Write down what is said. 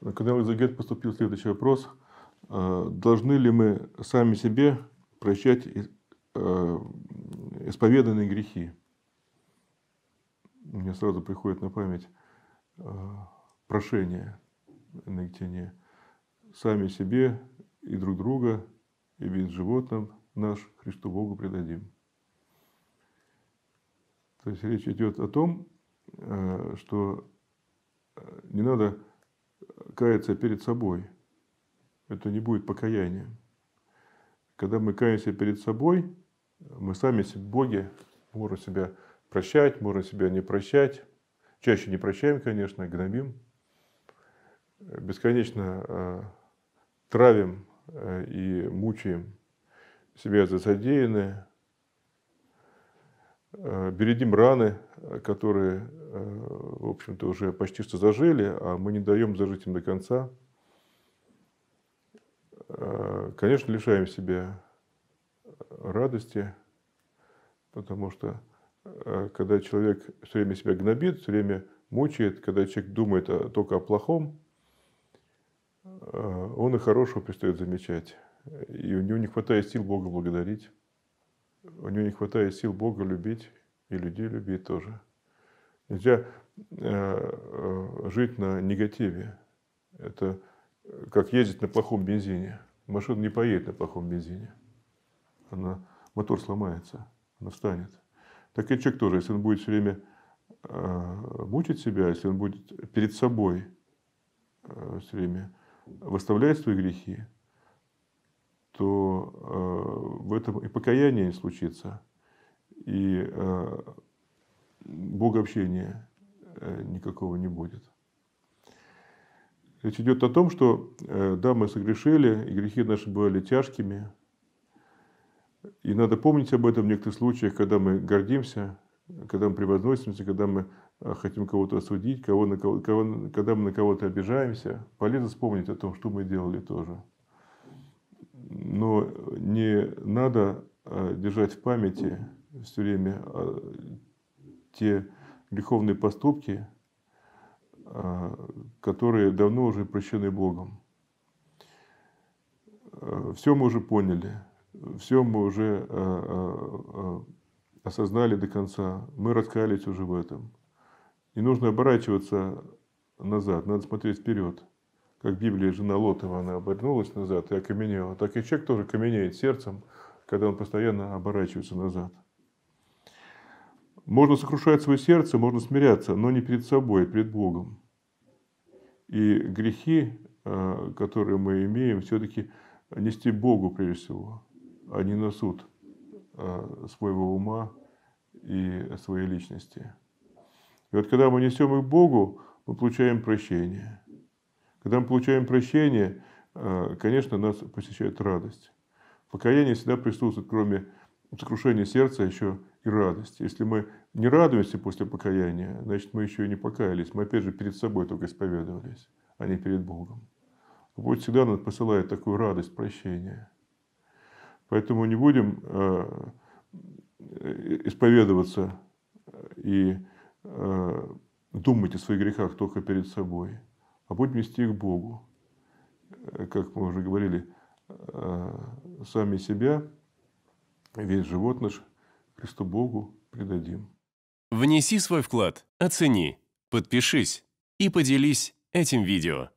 На канал Изагет поступил следующий вопрос. Э, должны ли мы сами себе прощать э, исповеданные грехи? Мне сразу приходит на память э, прошение на Египтяне. Сами себе и друг друга, и вид животным наш Христу Богу предадим. То есть речь идет о том, что не надо каяться перед собой. Это не будет покаяние. Когда мы каемся перед собой, мы сами себе боги, можем себя прощать, можем себя не прощать. Чаще не прощаем, конечно, а гномим. Бесконечно э, травим э, и мучаем себя за содеянное. Э, бередим раны, которые Э, в общем-то, уже почти что зажили, а мы не даем зажить им до конца, э, конечно, лишаем себя э, радости, потому что когда человек все время себя гнобит, все время мучает, когда человек думает а, только о плохом, он и хорошего перестает замечать. И у него не хватает сил Бога благодарить, у него не хватает сил Бога любить и людей любить тоже. Нельзя э, э, жить на негативе. Это э, как ездить на плохом бензине. Машина не поедет на плохом бензине. Она, мотор сломается, она встанет. Так и человек тоже, если он будет все время мучить себя, если он будет перед собой все время выставлять свои грехи, то в этом и покаяние не случится, и богообщения э, никакого не будет. Речь идет о том, что э, да, мы согрешили, и грехи наши были тяжкими. И надо помнить об этом в некоторых случаях, когда мы гордимся, когда мы превозносимся, когда мы э, хотим кого-то осудить, кого на кого, кого, когда мы на кого-то обижаемся. Полезно вспомнить о том, что мы делали тоже. Но не надо держать в памяти все время те греховные поступки, э, которые давно уже прощены Богом. Э, все мы уже поняли, все мы уже э, осознали до конца, мы раскаялись уже в этом. Не нужно оборачиваться назад, надо смотреть вперед. Как Библия Библии жена Лотова, она обернулась назад и окаменела. Так и человек тоже каменеет сердцем, когда он постоянно оборачивается назад. Можно сокрушать свое сердце, можно смиряться, но не перед собой, а перед Богом. И грехи, э, которые мы имеем, все-таки нести Богу прежде всего, а не на суд э, своего ума и своей личности. И вот когда мы несем их Богу, мы получаем прощение. Когда мы получаем прощение, э, конечно, нас посещает радость. Покаяние всегда присутствует, кроме сокрушения сердца, еще и радость. Если мы не радуемся после покаяния, значит, мы еще и не покаялись. Мы, опять же, перед собой только исповедовались, а не перед Богом. Господь всегда нам посылает такую радость прощения. Поэтому не будем э, э, исповедоваться и э, думать о своих грехах только перед собой, а будем вести их Богу. Как мы уже говорили, сами себя, весь живот наш – Христу Богу предадим. Внеси свой вклад, оцени, подпишись и поделись этим видео.